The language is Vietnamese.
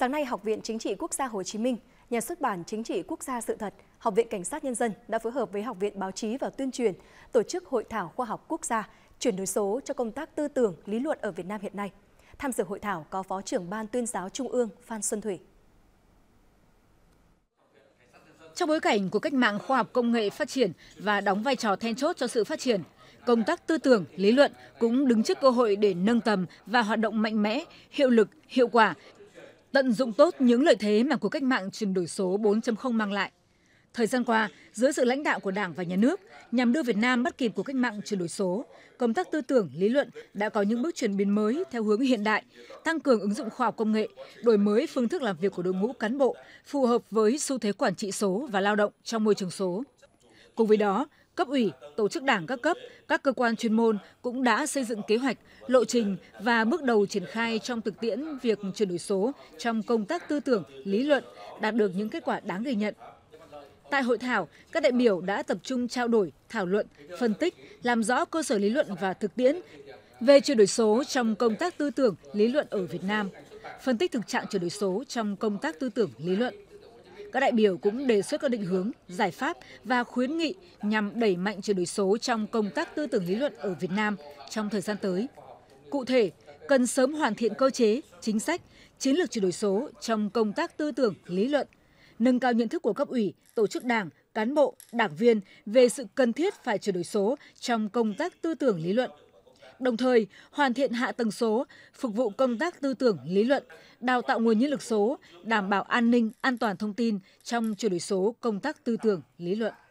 Sáng nay, Học viện Chính trị Quốc gia Hồ Chí Minh, Nhà xuất bản Chính trị Quốc gia Sự thật, Học viện Cảnh sát Nhân dân đã phối hợp với Học viện Báo chí và Tuyên truyền tổ chức Hội thảo Khoa học Quốc gia chuyển đổi số cho công tác tư tưởng, lý luận ở Việt Nam hiện nay. Tham dự hội thảo có Phó trưởng Ban tuyên giáo Trung ương Phan Xuân Thủy. Trong bối cảnh của cách mạng khoa học công nghệ phát triển và đóng vai trò then chốt cho sự phát triển, công tác tư tưởng, lý luận cũng đứng trước cơ hội để nâng tầm và hoạt động mạnh mẽ, hiệu lực, hiệu quả tận dụng tốt những lợi thế mà cuộc cách mạng chuyển đổi số 4.0 mang lại. Thời gian qua, dưới sự lãnh đạo của Đảng và Nhà nước, nhằm đưa Việt Nam bắt kịp cuộc cách mạng chuyển đổi số, công tác tư tưởng, lý luận đã có những bước chuyển biến mới theo hướng hiện đại, tăng cường ứng dụng khoa học công nghệ, đổi mới phương thức làm việc của đội ngũ cán bộ, phù hợp với xu thế quản trị số và lao động trong môi trường số. Cùng với đó, cấp ủy, tổ chức đảng các cấp, các cơ quan chuyên môn cũng đã xây dựng kế hoạch, lộ trình và bước đầu triển khai trong thực tiễn việc chuyển đổi số trong công tác tư tưởng, lý luận, đạt được những kết quả đáng ghi nhận. Tại hội thảo, các đại biểu đã tập trung trao đổi, thảo luận, phân tích, làm rõ cơ sở lý luận và thực tiễn về chuyển đổi số trong công tác tư tưởng, lý luận ở Việt Nam, phân tích thực trạng chuyển đổi số trong công tác tư tưởng, lý luận các đại biểu cũng đề xuất các định hướng, giải pháp và khuyến nghị nhằm đẩy mạnh chuyển đổi số trong công tác tư tưởng lý luận ở Việt Nam trong thời gian tới. Cụ thể, cần sớm hoàn thiện cơ chế, chính sách, chiến lược chuyển đổi số trong công tác tư tưởng lý luận, nâng cao nhận thức của cấp ủy, tổ chức đảng, cán bộ, đảng viên về sự cần thiết phải chuyển đổi số trong công tác tư tưởng lý luận đồng thời hoàn thiện hạ tầng số, phục vụ công tác tư tưởng, lý luận, đào tạo nguồn nhân lực số, đảm bảo an ninh, an toàn thông tin trong chuyển đổi số công tác tư tưởng, lý luận.